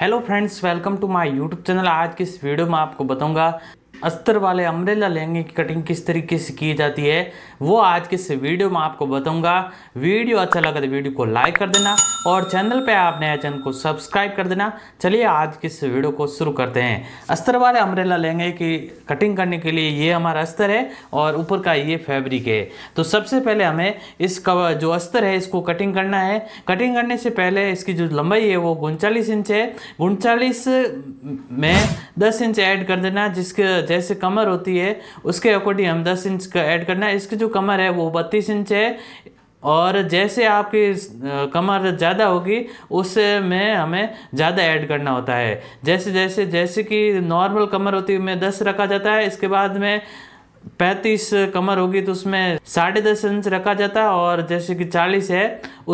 hello friends welcome to my YouTube channel आज की इस वीडियो में आपको बताऊंगा अस्तर वाले अम्ब्रेला लहंगे की कटिंग किस तरीके से की जाती है वो आज के इस वीडियो में आपको बताऊंगा वीडियो अच्छा लगा तो वीडियो को लाइक कर देना और चैनल पे आप नया चैनल को सब्सक्राइब कर देना चलिए आज के इस वीडियो को शुरू करते हैं अस्तर वाले अम्ब्रेला लहंगे की कटिंग करने के लिए ये हमारा अस्तर है और ऊपर का ये फैब्रिक है तो सबसे पहले हमें इस जो अस्तर है इसको कटिंग करना है कटिंग करने से पहले इसकी जो लंबाई है वो उनचालीस इंच है उनचालीस में दस इंच ऐड कर देना जिसके जैसे कमर होती है उसके अकॉर्डिंग हम दस इंच का ऐड करना है इसकी जो कमर है वो बत्तीस इंच है और जैसे आपकी कमर ज़्यादा होगी में हमें ज़्यादा ऐड करना होता है जैसे जैसे जैसे कि नॉर्मल कमर होती है उसमें दस रखा जाता है इसके बाद में पैंतीस कमर होगी तो उसमें साढ़े दस इंच रखा जाता है और जैसे कि चालीस है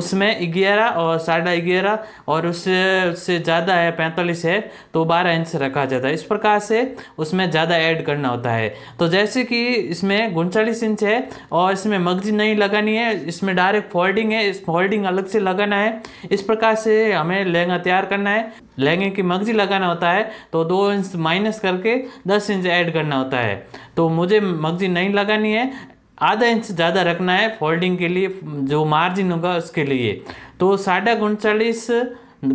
उसमें ग्यारह और साढ़े ग्यारह और उससे उससे ज़्यादा है पैंतालीस है तो बारह इंच रखा जाता है इस प्रकार से उसमें ज़्यादा ऐड करना होता है तो जैसे कि इसमें उनचालीस इंच है और इसमें मगजी नहीं लगानी है इसमें डायरेक्ट फोल्डिंग है इस फोल्डिंग अलग से लगाना है इस प्रकार से हमें लहंगा तैयार करना है लहंगे की मगजी लगाना होता है तो दो इंच माइनस करके दस इंच ऐड करना होता है तो मुझे मगजी नहीं लगानी है आधा इंच ज़्यादा रखना है फोल्डिंग के लिए जो मार्जिन होगा उसके लिए तो साढ़ा उनचालीस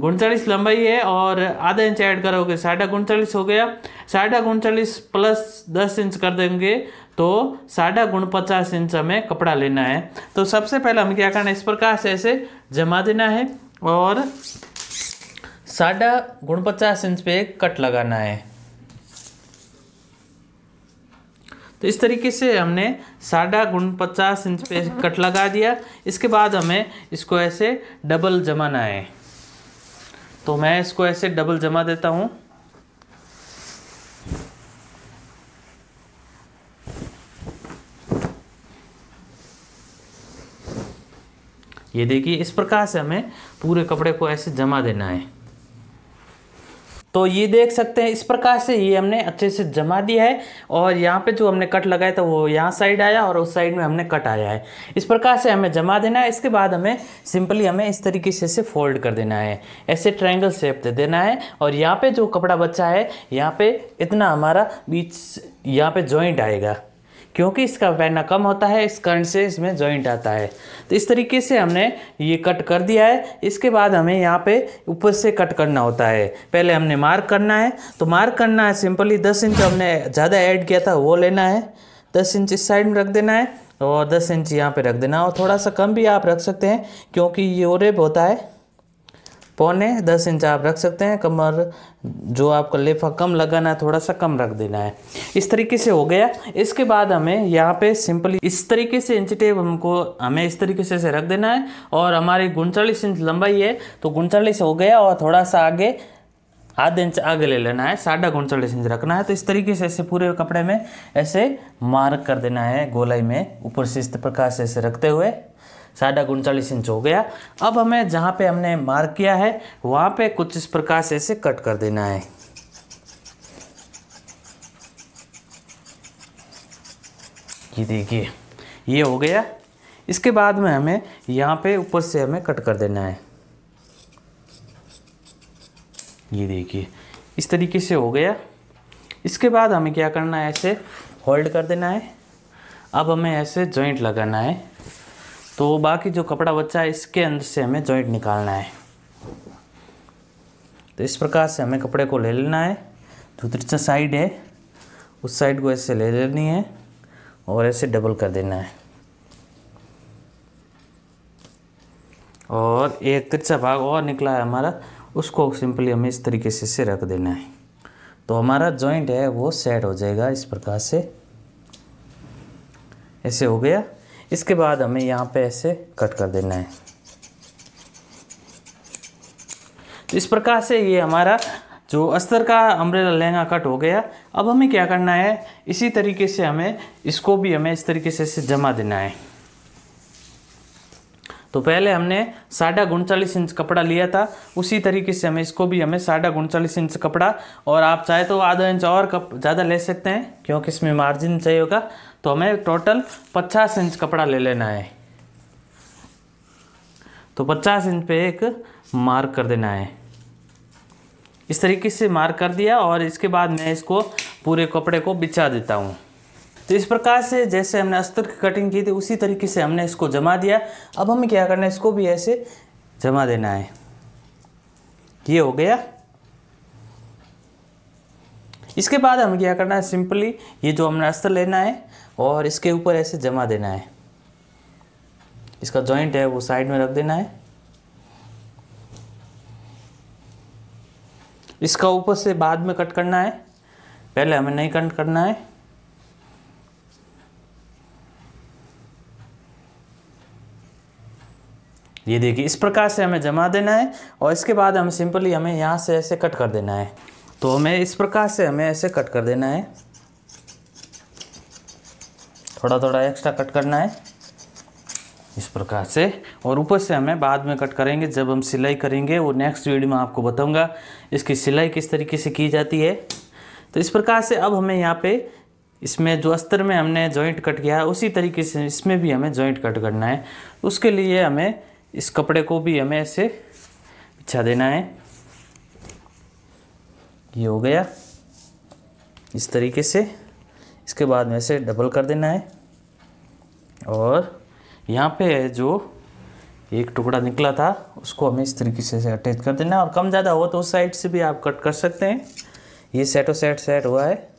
उनचालीस लंबाई है और आधा इंच ऐड करोगे साढ़ा उनचालीस हो गया साढ़ा उनचालीस प्लस दस इंच कर देंगे तो साढ़ा गुण पचास इंच हमें कपड़ा लेना है तो सबसे पहले हम क्या करना है इस प्रकार से ऐसे जमा देना है और साढ़ा गुण पचास इंच पे कट लगाना है तो इस तरीके से हमने साढ़ा गुण पचास इंच पे कट लगा दिया इसके बाद हमें इसको ऐसे डबल जमाना है तो मैं इसको ऐसे डबल जमा देता हूँ ये देखिए इस प्रकार से हमें पूरे कपड़े को ऐसे जमा देना है तो ये देख सकते हैं इस प्रकार से ये हमने अच्छे से जमा दिया है और यहाँ पे जो हमने कट लगाया था वो यहाँ साइड आया और उस साइड में हमने कट आया है इस प्रकार से हमें जमा देना है इसके बाद हमें सिंपली हमें इस तरीके से इसे फोल्ड कर देना है ऐसे ट्रायंगल शेप दे देना है और यहाँ पे जो कपड़ा बचा है यहाँ पे इतना हमारा बीच यहाँ पे जॉइंट आएगा क्योंकि इसका वैना कम होता है इस कर्ण से इसमें जॉइंट आता है तो इस तरीके से हमने ये कट कर दिया है इसके बाद हमें यहाँ पे ऊपर से कट करना होता है पहले हमने मार्क करना है तो मार्क करना है सिंपली दस इंच हमने ज़्यादा ऐड किया था वो लेना है दस इंच इस साइड में रख देना है और दस इंच यहाँ पर रख देना और थोड़ा सा कम भी आप रख सकते हैं क्योंकि ये और होता है पौने दस इंच आप रख सकते हैं कमर जो आपका लेफा कम लगाना है थोड़ा सा कम रख देना है इस तरीके से हो गया इसके बाद हमें यहाँ पे सिंपली इस तरीके से इंच टेप हमको हमें इस तरीके से, से रख देना है और हमारी उनचालीस इंच लंबाई है तो उनचालीस हो गया और थोड़ा सा आगे आधे इंच आगे ले लेना है साढ़ा उनचालीस इंच रखना है तो इस तरीके से ऐसे पूरे कपड़े में ऐसे मार्क कर देना है गोलाई में ऊपर से इस प्रकार से ऐसे रखते हुए साढ़ा उनचालीस इंच हो गया अब हमें जहाँ पे हमने मार्क किया है वहाँ पे कुछ इस प्रकार से इसे कट कर देना है ये देखिए ये हो गया इसके बाद में हमें यहाँ पे ऊपर से हमें कट कर देना है ये देखिए इस तरीके से हो गया इसके बाद हमें क्या करना है ऐसे होल्ड कर देना है अब हमें ऐसे जॉइंट लगाना है तो बाकी जो कपड़ा बचा है इसके अंदर से हमें जॉइंट निकालना है तो इस प्रकार से हमें कपड़े को ले लेना है जो तिरछा साइड है उस साइड को ऐसे ले लेनी है और ऐसे डबल कर देना है और एक तिरछा भाग और निकला है हमारा उसको सिंपली हमें इस तरीके से से रख देना है तो हमारा जॉइंट है वो सेट हो जाएगा इस प्रकार से ऐसे हो गया इसके बाद हमें यहाँ पे ऐसे कट कर देना है तो इस प्रकार से ये हमारा जो अस्तर का अम्ब्रेला लहंगा कट हो गया अब हमें क्या करना है इसी तरीके से हमें इसको भी हमें इस तरीके से इसे जमा देना है तो पहले हमने साढ़ा उनचालीस इंच कपड़ा लिया था उसी तरीके से हमें इसको भी हमें साढ़ा उनचालीस इंच कपड़ा और आप चाहे तो आधा इंच और ज़्यादा ले सकते हैं क्योंकि इसमें मार्जिन चाहिए होगा तो हमें टोटल पचास इंच कपड़ा ले लेना है तो पचास इंच पे एक मार्क कर देना है इस तरीके से मार्क कर दिया और इसके बाद मैं इसको पूरे कपड़े को बिछा देता हूँ तो इस प्रकार से जैसे हमने अस्तर की कटिंग की थी उसी तरीके से हमने इसको जमा दिया अब हमें क्या करना है इसको भी ऐसे जमा देना है ये हो गया इसके बाद हमें क्या करना है सिंपली ये जो हमने अस्तर लेना है और इसके ऊपर ऐसे जमा देना है इसका जॉइंट है वो साइड में रख देना है इसका ऊपर से बाद में कट करना है पहले हमें नहीं कट करना है ये देखिए इस प्रकार से हमें जमा देना है और इसके बाद हम सिंपली हमें यहाँ से ऐसे कट कर देना है तो हमें इस प्रकार से हमें ऐसे कट कर देना है थोड़ा थोड़ा एक्स्ट्रा कट करना है इस प्रकार से और ऊपर से हमें बाद में कट करेंगे जब हम सिलाई करेंगे वो नेक्स्ट वीडियो में आपको बताऊंगा इसकी सिलाई किस तरीके से की जाती है तो इस प्रकार से अब हमें यहाँ पे इसमें जो अस्तर में हमने जॉइंट कट किया है उसी तरीके से इसमें भी हमें जॉइंट कट करना है उसके लिए हमें इस कपड़े को भी हमें ऐसे बिछा देना है ये हो गया इस तरीके से इसके बाद में से डबल कर देना है और यहाँ पे है जो एक टुकड़ा निकला था उसको हमें इस तरीके से अटैच कर देना है और कम ज़्यादा हो तो उस साइड से भी आप कट कर सकते हैं ये सेटो सेट सेट हुआ है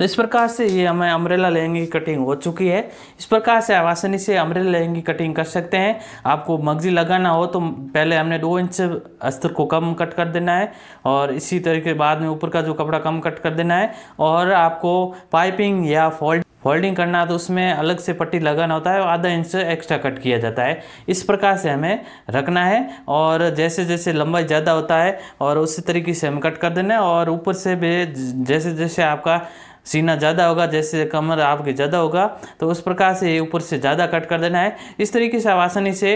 तो इस प्रकार से ये हमें अम्ब्रेला लहंगे की कटिंग हो चुकी है इस प्रकार से आप आसानी से अम्ब्रेला लहंगे की कटिंग कर सकते हैं आपको मगजी लगाना हो तो पहले हमने दो इंच अस्तर को कम कट कर देना है और इसी तरीके बाद में ऊपर का जो कपड़ा कम कट कर देना है और आपको पाइपिंग या फॉल्ट फोल्डिंग करना तो उसमें अलग से पट्टी लगाना होता है और आधा इंच एक्स्ट्रा कट किया जाता है इस प्रकार से हमें रखना है और जैसे जैसे लंबाई ज़्यादा होता है और उसी तरीके से हम कट कर देना है और ऊपर से भी जैसे जैसे आपका सीना ज़्यादा होगा जैसे कमर आपकी ज़्यादा होगा तो उस प्रकार से ऊपर से ज़्यादा कट कर देना है इस तरीके से आप आसानी से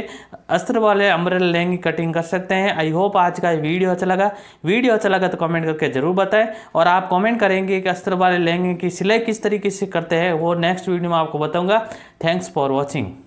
अस्त्र वाले अम्ब्रेला लहंगे कटिंग कर सकते हैं आई होप आज का वीडियो अच्छा लगा वीडियो अच्छा लगा तो कमेंट करके ज़रूर बताएं और आप कमेंट करेंगे कि अस्त्र वाले लहंगे की सिलाई किस तरीके से करते हैं वो नेक्स्ट वीडियो में आपको बताऊँगा थैंक्स फॉर वॉचिंग